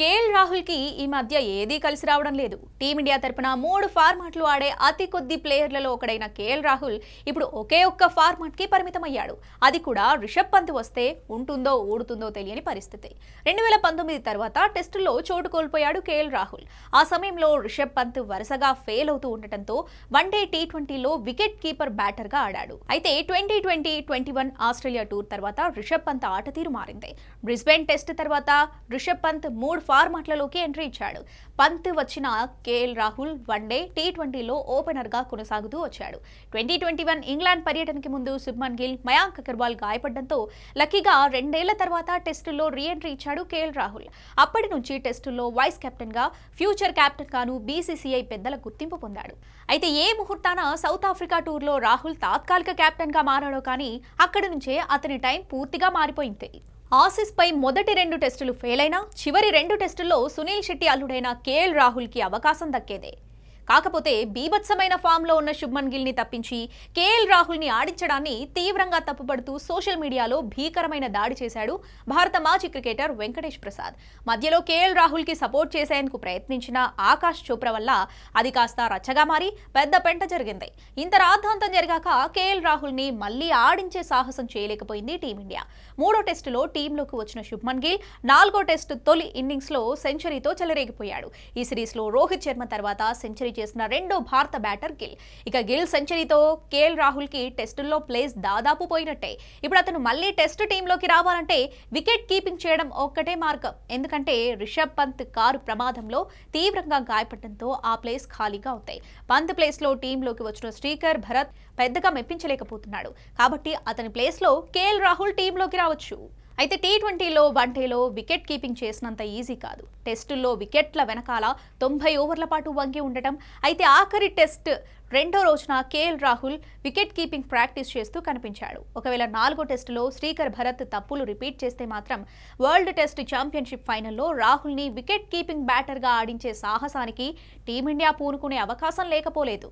KL రాహుల్కి ఈ మధ్య ఏదీ కలిసి రావడం లేదు టీమిండియా తరపున మూడు ఫార్మాట్లు ఆడే అతి కొద్ది ప్లేయర్లలో ఒకడైన కేఎల్ రాహుల్ ఇప్పుడు ఒకే ఒక్క ఫార్మాట్కి పరిమితమయ్యాడు అది కూడా రిషబ్ పంత్ వస్తే ఉంటుందో ఊడుతుందో తెలియని పరిస్థితి రెండు వేల పంతొమ్మిది తర్వాత టెస్టుల్లో చోటు కోల్పోయాడు కేఎల్ రాహుల్ ఆ సమయంలో రిషబ్ పంత్ వరుసగా ఫెయిల్ అవుతూ ఉండటంతో వన్డే టీ ట్వంటీలో వికెట్ కీపర్ బ్యాటర్గా ఆడాడు అయితే twenty twenty twenty one Australia tour తర్వాత రిషబ్ పంత్ ఆట తీరు మారింది బ్రిస్బెన్ టెస్ట్ తర్వాత రిషబ్ పంత్ మూడు ఫార్మాట్లలోకి ఎంట్రీ ఇచ్చాడు పంత్ వచ్చిన కేఎల్ రాహుల్ వన్డే టీ ట్వంటీలో ఓపెనర్గా కొనసాగుతూ వచ్చాడు ట్వంటీ ట్వంటీ వన్ ఇంగ్లాండ్ పర్యటనకి ముందు శుభ్మన్ గిల్ మయాంక్ అగర్వాల్ గాయపడడంతో లక్కీగా రెండేళ్ల తర్వాత టెస్టుల్లో రీఎంట్రీ ఇచ్చాడు కేఎల్ రాహుల్ అప్పటి నుంచి టెస్టుల్లో వైస్ కెప్టెన్గా ఫ్యూచర్ కెప్టెన్ గాను బీసీసీఐ పెద్దల గుర్తింపు పొందాడు అయితే ఏ ముహూర్తాన సౌత్ ఆఫ్రికా టూర్లో రాహుల్ తాత్కాలిక కెప్టెన్గా మారాడో కానీ అక్కడి నుంచే అతని టైం పూర్తిగా మారిపోయింది ఆసిస్పై మొదటి రెండు టెస్టులు ఫెయిల్ అయినా చివరి రెండు టెస్టుల్లో సునీల్ శెట్టి అల్లుడైన కేఎల్ రాహుల్కి అవకాశం దక్కేదే కాకపోతే బీభత్సమైన ఫామ్లో ఉన్న శుభ్మన్ గిల్ ని తప్పించి కేఎల్ రాహుల్ని ఆడించడాన్ని తీవ్రంగా తప్పుపడుతూ సోషల్ మీడియాలో భీకరమైన దాడి చేశాడు భారత మాజీ క్రికెటర్ వెంకటేష్ ప్రసాద్ మధ్యలో కేఎల్ రాహుల్ కి సపోర్ట్ చేసేందుకు ప్రయత్నించిన ఆకాష్ చోప్రా వల్ల అది కాస్త రచ్చగా మారి పెద్ద పెంట జరిగింది ఇంత రాద్ధాంతం జరిగాక కేఎల్ రాహుల్ని మళ్లీ ఆడించే సాహసం చేయలేకపోయింది టీమిండియా మూడో టెస్టులో టీంలోకి వచ్చిన శుభ్మన్ గిల్ నాలుగో టెస్టు తొలి ఇన్నింగ్స్లో సెంచరీతో చెలరేగిపోయాడు ఈ సిరీస్లో రోహిత్ శర్మ తర్వాత సెంచరీ చేసిన రెండో భారత బ్యాటర్ గిల్ ఇక గిల్ సెంచరీతో కేఎల్ కి టెస్టుల్లో ప్లేస్ దాదాపు పోయినట్టే ఇప్పుడు అతను మళ్ళీ టెస్ట్ టీంలోకి రావాలంటే వికెట్ కీపింగ్ చేయడం ఒక్కటే మార్గం ఎందుకంటే రిషబ్ పంత్ కారు ప్రమాదంలో తీవ్రంగా గాయపడటంతో ఆ ప్లేస్ ఖాళీగా అవుతాయి పంత్ ప్లేస్లో టీంలోకి వచ్చిన శ్రీకర్ భరత్ పెద్దగా మెప్పించలేకపోతున్నాడు కాబట్టి అతని ప్లేస్లో కేఎల్ రాహుల్ టీంలోకి రావచ్చు అయితే టీ ట్వంటీలో వన్డేలో వికెట్ కీపింగ్ చేసినంత ఈజీ కాదు టెస్టుల్లో వికెట్ల వెనకాల తొంభై ఓవర్ల పాటు వంగి ఉండటం అయితే ఆఖరి టెస్ట్ రెండో రోజున KL Rahul wicket keeping practice చేస్తూ కనిపించాడు ఒకవేళ నాలుగో టెస్టులో శ్రీకర్ భరత్ తప్పులు రిపీట్ చేస్తే మాత్రం వరల్డ్ టెస్ట్ ఛాంపియన్షిప్ ఫైనల్లో రాహుల్ని వికెట్ కీపింగ్ బ్యాటర్గా ఆడించే సాహసానికి టీమిండియా పూనుకునే అవకాశం లేకపోలేదు